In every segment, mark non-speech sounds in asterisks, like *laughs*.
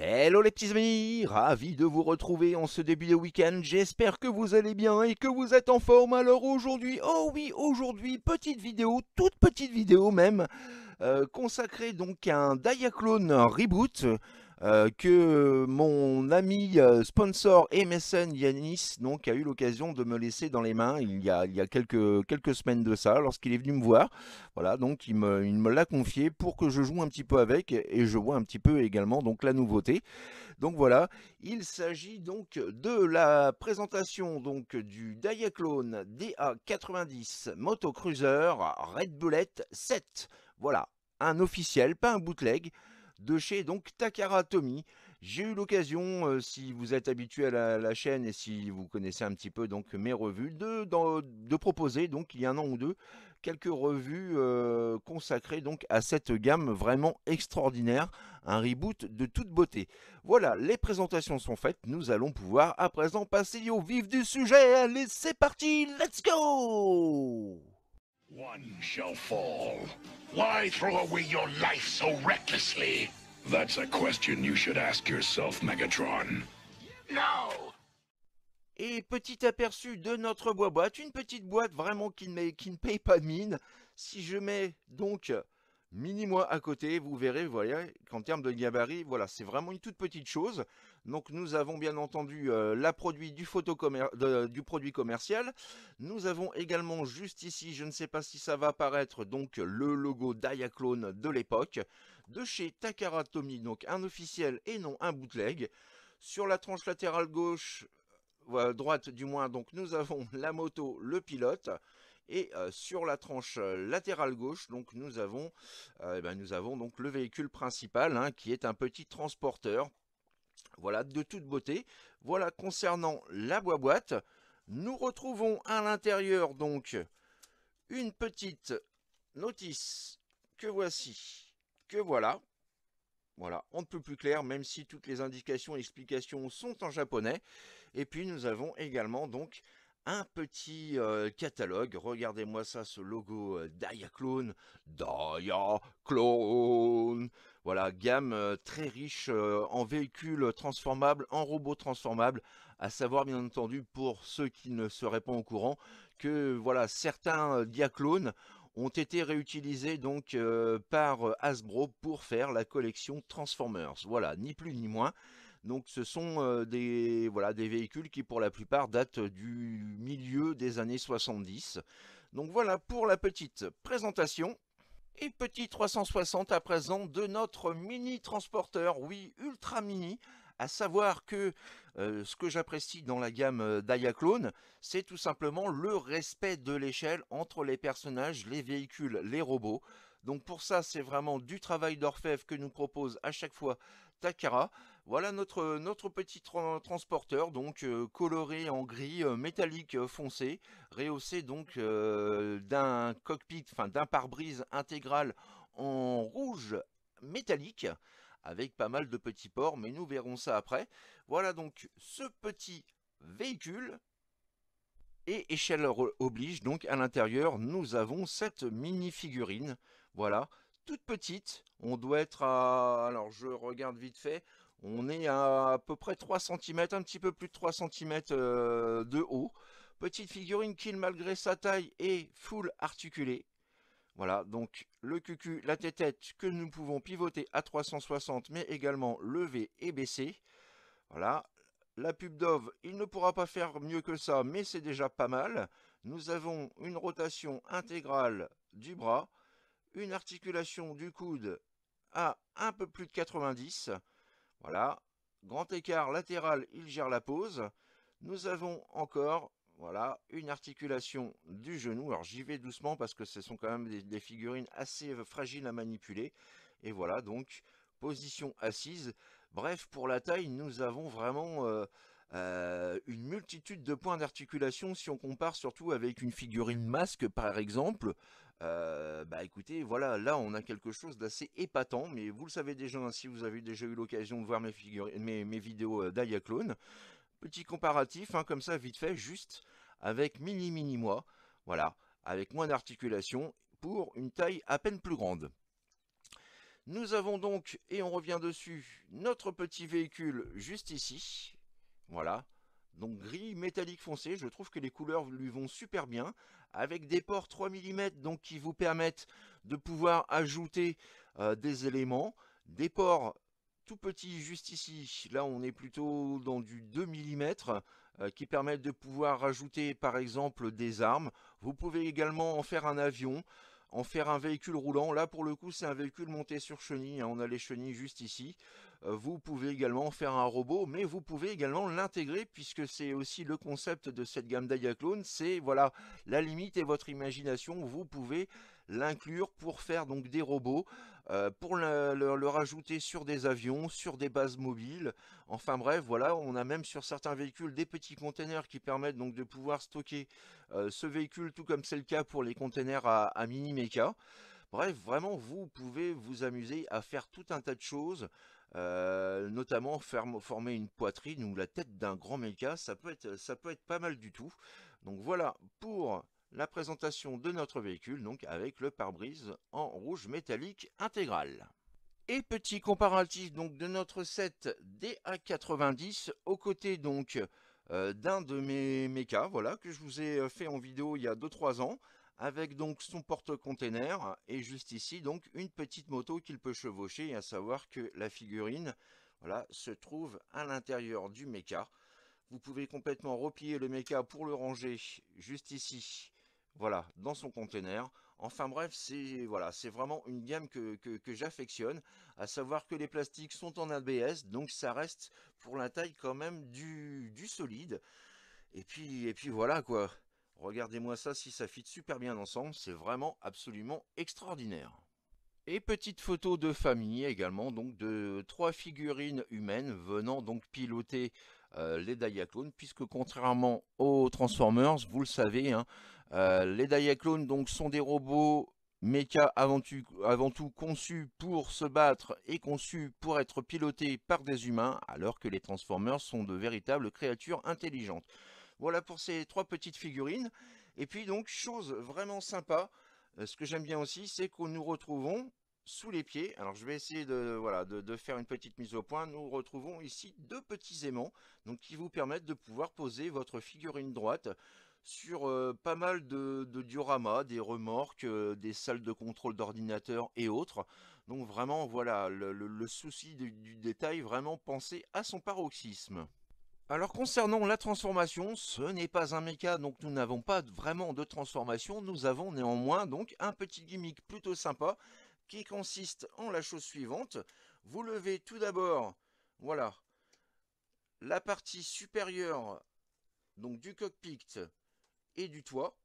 Hello les petits amis, ravi de vous retrouver en ce début de week-end, j'espère que vous allez bien et que vous êtes en forme, alors aujourd'hui, oh oui, aujourd'hui, petite vidéo, toute petite vidéo même, euh, consacrée donc à un Diaclone Reboot, euh, que mon ami euh, sponsor Emerson Yanis donc, a eu l'occasion de me laisser dans les mains il y a, il y a quelques, quelques semaines de ça, lorsqu'il est venu me voir. Voilà, donc il me, il l'a confié pour que je joue un petit peu avec et je vois un petit peu également donc, la nouveauté. Donc voilà, il s'agit donc de la présentation donc, du Diaclone DA90 Motocruiser Red Bullet 7. Voilà, un officiel, pas un bootleg de chez donc Takara Tomy. J'ai eu l'occasion, euh, si vous êtes habitué à la, chaîne et si vous connaissez un petit peu donc mes revues, de, de proposer donc il y a un an ou deux quelques revues euh, consacrées donc à cette gamme vraiment extraordinaire, un reboot de toute beauté. Voilà, les présentations sont faites, nous allons pouvoir à présent passer au vif du sujet. Allez, c'est parti, let's go et petit aperçu de notre boîte, une petite boîte vraiment qui ne, paye pas mine. Si je mets donc mini moi à côté, vous verrez voyez qu'en termes de gabarit, voilà, c'est vraiment une toute petite chose. Donc nous avons bien entendu euh, la produit du, produit commercial. Nous avons également juste ici, je ne sais pas si ça va apparaître, donc le logo Diaclone de l'époque, de chez Takara Tomy, donc un officiel et non un bootleg. Sur la tranche latérale gauche, euh, droite du moins, donc nous avons *laughs* la moto, le pilote, et euh, sur la tranche latérale gauche donc nous avons, eh ben, nous avons donc le véhicule principal hein, qui est un petit transporteur voilà, de toute beauté. Voilà concernant la boîte. Nous retrouvons à l'intérieur donc une petite notice que voici, que voilà. Voilà, on ne peut plus clair, même si toutes les indications et explications sont en japonais. Et puis nous avons également donc un petit euh, catalogue. Regardez-moi ça, ce logo euh, Clone, Daya Clone voilà, gamme très riche en véhicules transformables, en robots transformables, à savoir bien entendu pour ceux qui ne seraient pas au courant que voilà certains diaclones ont été réutilisés donc par Hasbro pour faire la collection Transformers. Voilà, ni plus ni moins. Donc ce sont des, voilà, des véhicules qui pour la plupart datent du milieu des années 70. Donc voilà pour la petite présentation. Et petit 360 à présent de notre mini transporteur, oui, ultra mini, à savoir que euh, ce que j'apprécie dans la gamme euh, Clone, c'est tout simplement le respect de l'échelle entre les personnages, les véhicules, les robots. Donc pour ça, c'est vraiment du travail d'orfèvre que nous propose à chaque fois Takara. Voilà notre, euh, notre petit transporteur, donc euh, coloré en gris euh, métallique foncé, rehaussé donc d'un cockpit, enfin d'un pare-brise intégral en rouge métallique, avec pas mal de petits ports, mais nous verrons ça après. Voilà donc ce petit véhicule. Et échelle oblige, donc à l'intérieur, nous avons cette mini figurine. Voilà, toute petite. On doit être à... Alors je regarde vite fait. On est à peu près 3 cm, un petit peu plus de 3 cm euh, de haut. Petite figurine qui, malgré sa taille, est full articulée. Voilà, donc le cucu, la tête-tête que nous pouvons pivoter à 360, mais également lever et baisser. Voilà, la pub Dove, il ne pourra pas faire mieux que ça, mais c'est déjà pas mal. Nous avons une rotation intégrale du bras, une articulation du coude à un peu plus de 90, voilà. Grand écart latéral, il gère la pose. Nous avons encore voilà, une articulation du genou. Alors j'y vais doucement parce que ce sont quand même des, figurines assez fragiles à manipuler. Et voilà, donc position assise. Bref, pour la taille, nous avons vraiment euh, euh, une multitude de points d'articulation si on compare surtout avec une figurine masque par exemple, euh, bah écoutez, voilà, là on a quelque chose d'assez épatant, mais vous le savez déjà hein, si vous avez déjà eu l'occasion de voir mes, mes, mes vidéos euh, Petit comparatif, hein, comme ça vite fait, juste avec mini mini moi, voilà, avec moins d'articulation pour une taille à peine plus grande. Nous avons donc, et on revient dessus, notre petit véhicule juste ici, voilà, donc gris métallique foncé, je trouve que les couleurs lui vont super bien, avec des ports 3 mm donc qui vous permettent de pouvoir ajouter euh, des éléments, des ports tout petits juste ici, là on est plutôt dans du 2 mm, euh, qui permettent de pouvoir ajouter par exemple des armes, vous pouvez également en faire un avion, en faire un véhicule roulant. Là, pour le coup, c'est un véhicule monté sur chenille. Hein. On a les chenilles juste ici. Vous pouvez également faire un robot, mais vous pouvez également l'intégrer puisque c'est aussi le concept de cette gamme Diaclone. C'est voilà, la limite et votre imagination. Vous pouvez l'inclure pour faire donc des robots, euh, pour le, le, rajouter sur des avions, sur des bases mobiles. Enfin bref, voilà, on a même sur certains véhicules des petits containers qui permettent donc de pouvoir stocker euh, ce véhicule, tout comme c'est le cas pour les containers à, mini méca. Bref, vraiment, vous pouvez vous amuser à faire tout un tas de choses. Euh, notamment former une poitrine ou la tête d'un grand méca, ça peut, être, ça peut être pas mal du tout. Donc voilà pour la présentation de notre véhicule, donc avec le pare-brise en rouge métallique intégral. Et petit comparatif donc de notre set DA90 aux côtés donc euh, d'un de mes mécas voilà, que je vous ai euh, fait en vidéo il y a 2-3 ans, avec donc son porte-container et juste ici donc une petite moto qu'il peut chevaucher, à savoir que la figurine voilà, se trouve à l'intérieur du mecha. Vous pouvez complètement replier le mecha pour le ranger juste ici, voilà, dans son container. Enfin bref, c'est voilà, c'est vraiment une gamme que, j'affectionne, à savoir que les plastiques sont en ABS, donc ça reste pour la taille quand même du, du solide. Et puis, et puis voilà quoi. Regardez-moi ça si ça fit super bien ensemble, c'est vraiment absolument extraordinaire. Et petite photo de famille également, donc de trois figurines humaines venant donc piloter euh, les Diaclones, puisque contrairement aux Transformers, vous le savez, hein, euh, les Diaclones donc, sont des robots méca avant tout, conçus pour se battre et conçus pour être pilotés par des humains, alors que les Transformers sont de véritables créatures intelligentes. Voilà pour ces trois petites figurines. Et puis donc, chose vraiment sympa, euh, ce que j'aime bien aussi, c'est qu'on nous retrouvons sous les pieds. Alors je vais essayer de, voilà, de, faire une petite mise au point. Nous retrouvons ici deux petits aimants donc, qui vous permettent de pouvoir poser votre figurine droite sur euh, pas mal de, dioramas, des remorques, euh, des salles de contrôle d'ordinateur et autres. Donc vraiment, voilà, le, souci du, du détail, vraiment pensé à son paroxysme. Alors concernant la transformation, ce n'est pas un méca, donc nous n'avons pas vraiment de transformation, nous avons néanmoins donc un petit gimmick plutôt sympa qui consiste en la chose suivante. Vous levez tout d'abord, voilà, la partie supérieure donc du cockpit et du toit.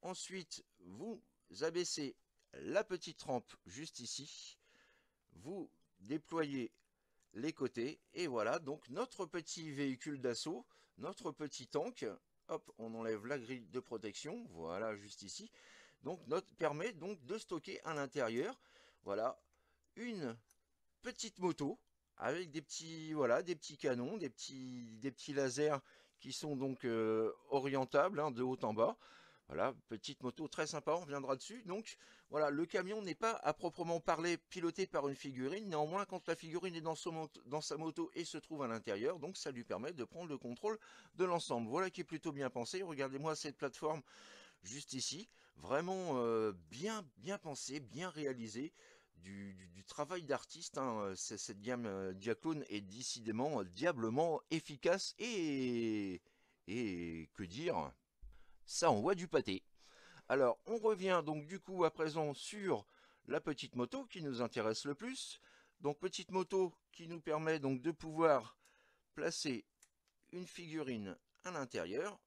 Ensuite, vous abaissez la petite rampe juste ici. Vous déployez les côtés. Et voilà, donc notre petit véhicule d'assaut, notre petit tank. Hop, on enlève la grille de protection, voilà, juste ici. Donc, notre permet donc de stocker à l'intérieur, voilà, une petite moto avec des petits, voilà, des petits canons, des petits, des petits lasers qui sont donc euh, orientables hein, de haut en bas. Voilà, petite moto très sympa, on reviendra dessus. Donc, voilà, le camion n'est pas à proprement parler piloté par une figurine, néanmoins quand la figurine est dans, sa moto et se trouve à l'intérieur, donc ça lui permet de prendre le contrôle de l'ensemble. Voilà qui est plutôt bien pensé, regardez-moi cette plateforme juste ici, vraiment euh, bien, bien pensé, bien réalisé. Du, travail d'artiste. Hein, euh, cette gamme euh, Diaclone est décidément diablement efficace et... et que dire Ça envoie du pâté. Alors, on revient donc du coup à présent sur la petite moto qui nous intéresse le plus. Donc, petite moto qui nous permet donc de pouvoir placer une figurine à l'intérieur.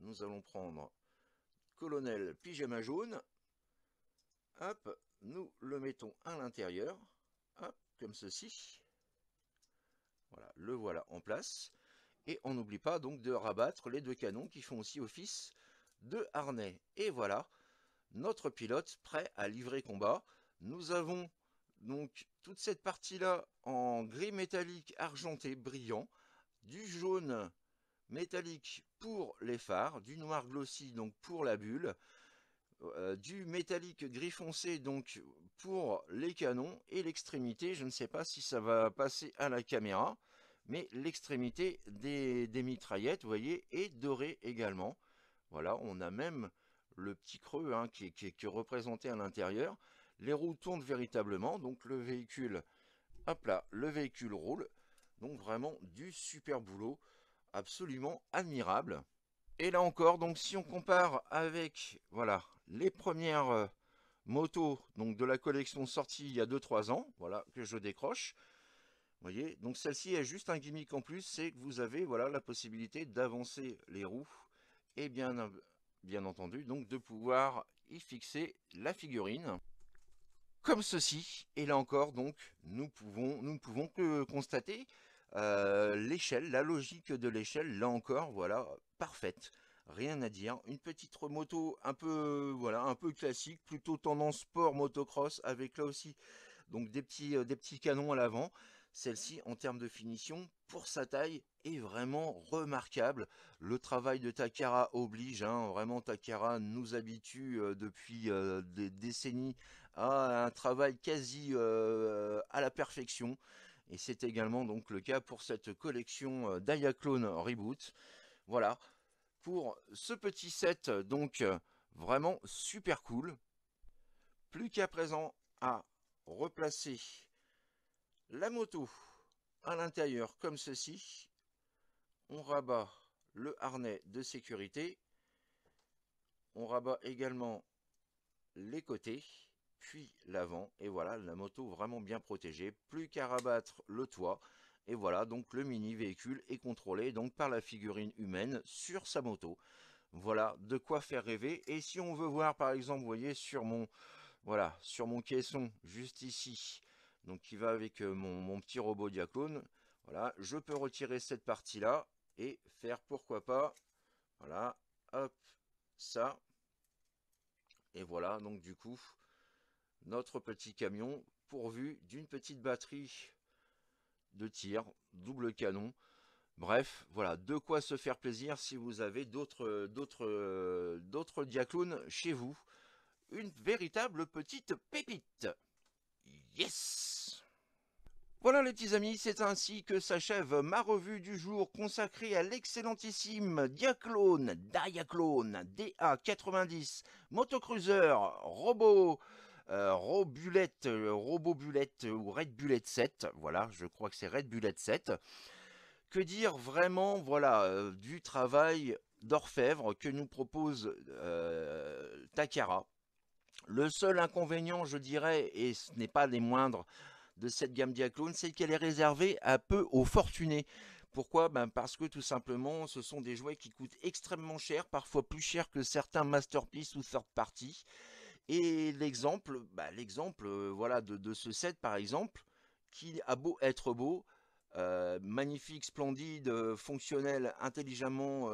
Nous allons prendre colonel pyjama jaune. Hop, nous le mettons à l'intérieur. Hop, comme ceci. Voilà, le voilà en place. Et on n'oublie pas donc de rabattre les deux canons qui font aussi office de harnais. Et voilà, notre pilote prêt à livrer combat. Nous avons donc toute cette partie-là en gris métallique argenté brillant, du jaune métallique pour les phares, du noir glossy donc pour la bulle, euh, du métallique gris foncé donc pour les canons et l'extrémité, je ne sais pas si ça va passer à la caméra, mais l'extrémité des, des, mitraillettes, vous voyez, est dorée également. Voilà, on a même le petit creux hein, qui, est représenté à l'intérieur. Les roues tournent véritablement, donc le véhicule, hop là, le véhicule roule. Donc vraiment du super boulot, absolument admirable. Et là encore, donc si on compare avec voilà les premières euh, motos donc de la collection sortie il y a 2-3 ans, voilà que je décroche. Vous voyez, donc celle-ci a juste un gimmick en plus, c'est que vous avez voilà la possibilité d'avancer les roues et bien, euh, bien entendu donc de pouvoir y fixer la figurine comme ceci. Et là encore, donc, nous pouvons, nous ne pouvons que constater euh, l'échelle, la logique de l'échelle, là encore, voilà, parfaite. Rien à dire. Une petite moto un peu, voilà, un peu classique, plutôt tendance sport motocross, avec là aussi, donc des petits, euh, des petits canons à l'avant. Celle-ci, en termes de finition, pour sa taille, est vraiment remarquable. Le travail de Takara oblige, hein, vraiment Takara nous habitue euh, depuis euh, des décennies à un travail quasi euh, à la perfection. Et c'est également donc le cas pour cette collection Diaclone Reboot. Voilà, pour ce petit set, donc vraiment super cool. Plus qu'à présent à replacer la moto, à l'intérieur comme ceci, on rabat le harnais de sécurité, on rabat également les côtés, puis l'avant, et voilà, la moto vraiment bien protégée, plus qu'à rabattre le toit, et voilà, donc le mini-véhicule est contrôlé donc par la figurine humaine sur sa moto. Voilà, de quoi faire rêver. Et si on veut voir, par exemple, vous voyez, sur mon, voilà, sur mon caisson, juste ici, donc qui va avec euh, mon, petit robot diaclone. Voilà, je peux retirer cette partie-là et faire pourquoi pas, voilà, hop, ça. Et voilà, donc du coup, notre petit camion pourvu d'une petite batterie de tir, double canon. Bref, voilà, de quoi se faire plaisir si vous avez d'autres d'autres d'autres diaclones chez vous. Une véritable petite pépite Yes voilà les petits amis, c'est ainsi que s'achève ma revue du jour consacrée à l'excellentissime Diaclone, Diaclone, DA90, Motocruiser, Robo, euh, Robulette, euh, ou Red Bullet 7, voilà, je crois que c'est Red Bullet 7. Que dire vraiment, voilà, euh, du travail d'orfèvre que nous propose Takara le seul inconvénient, je dirais, et ce n'est pas les moindres de cette gamme Diaclone, c'est qu'elle est réservée un peu aux fortunés. Pourquoi ben, Parce que tout simplement, ce sont des jouets qui coûtent extrêmement cher, parfois plus cher que certains masterpieces ou third parties. Et l'exemple, ben, l'exemple euh, voilà, de, ce set par exemple, qui a beau être beau, euh, magnifique, splendide, euh, fonctionnel, intelligemment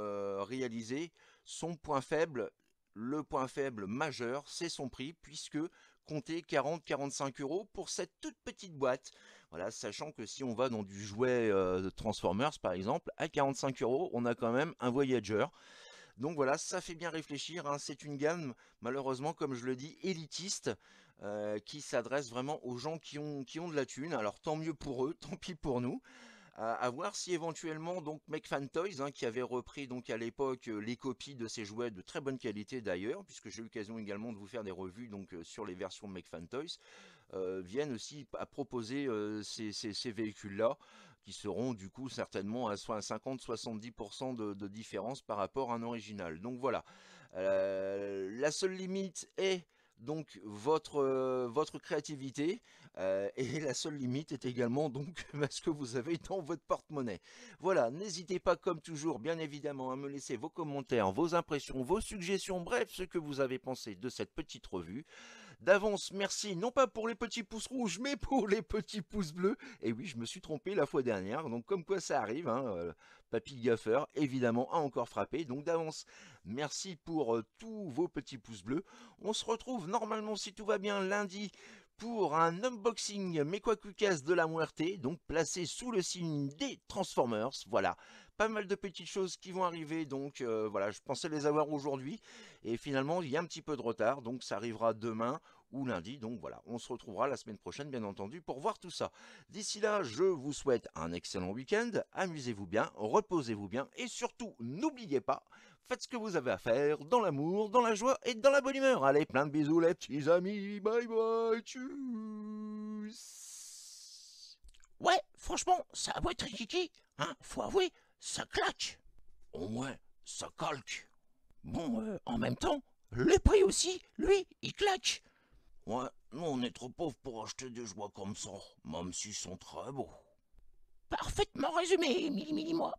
réalisé, son point faible, le point faible majeur, c'est son prix, puisque compter 40-45 euros pour cette toute petite boîte. Voilà, sachant que si on va dans du jouet euh, Transformers, par exemple, à 45 euros, on a quand même un Voyager. Donc voilà, ça fait bien réfléchir, hein. c'est une gamme, malheureusement, comme je le dis, élitiste, euh, qui s'adresse vraiment aux gens qui ont, qui ont de la thune. Alors tant mieux pour eux, *laughs* tant pis pour nous à voir si éventuellement donc McFantoys, hein, qui avait repris donc à l'époque euh, les copies de ces jouets de très bonne qualité d'ailleurs, puisque j'ai eu l'occasion également de vous faire des revues donc euh, sur les versions McFantoys, euh, viennent aussi à proposer ces, ces, véhicules-là, qui seront du coup certainement à 50-70% de, de, différence par rapport à un original. Donc voilà, la seule limite est donc votre, euh, votre créativité euh, et la seule limite est également donc *laughs* bah, ce que vous avez dans votre porte-monnaie. Voilà, n'hésitez pas comme toujours bien évidemment à me laisser vos commentaires, vos impressions, vos suggestions, bref ce que vous avez pensé de cette petite revue. D'avance, merci, non pas pour les petits pouces rouges, mais pour les petits pouces bleus. Et oui, je me suis trompé la fois dernière, donc comme quoi ça arrive, hein, euh, Papy Gaffer, évidemment, a encore frappé. Donc d'avance, merci pour euh, tous vos petits pouces bleus. On se retrouve normalement, si tout va bien, lundi pour un unboxing casse de la Muerte, donc placé sous le signe des Transformers. Voilà, pas mal de petites choses qui vont arriver, donc euh, voilà, je pensais les avoir aujourd'hui, et finalement il y a un petit peu de retard, donc ça arrivera demain ou lundi. Donc voilà, on se retrouvera la semaine prochaine, bien entendu, pour voir tout ça. D'ici là, je vous souhaite un excellent week-end. Amusez-vous bien, reposez-vous bien. Et surtout, n'oubliez pas, faites ce que vous avez à faire dans l'amour, dans la joie et dans la bonne humeur. Allez, plein de bisous les petits amis. Bye bye. Tchuss. Ouais, franchement, ça a beau être kiki, hein, faut avouer, ça claque. Au moins, ça colque Bon, euh, en même temps, le prix aussi, lui, il claque. Ouais, nous on est trop pauvres pour acheter des joies comme ça, même s'ils sont très beaux. Parfaitement résumé, mili moi.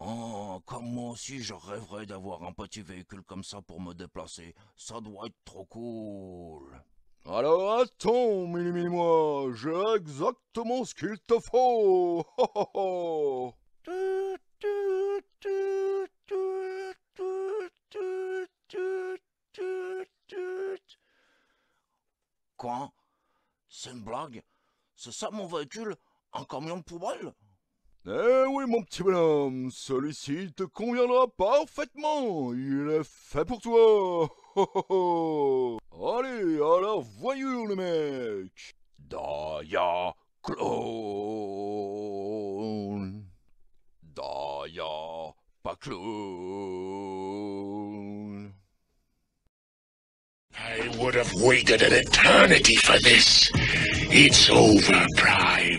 Oh, comme moi aussi je rêverais d'avoir un petit véhicule comme ça pour me déplacer. Ça doit être trop cool. Alors attends, Mili-Mili-Moi, j'ai exactement ce qu'il te faut. *laughs* C'est une blague C'est ça mon véhicule Un camion de poubelle Eh oui, mon petit bonhomme, celui-ci te conviendra parfaitement. Il est fait pour toi. Allez, alors voyons le mec. Daya clone. Daya pas clone. I would have waited an eternity for this. It's over, Pride.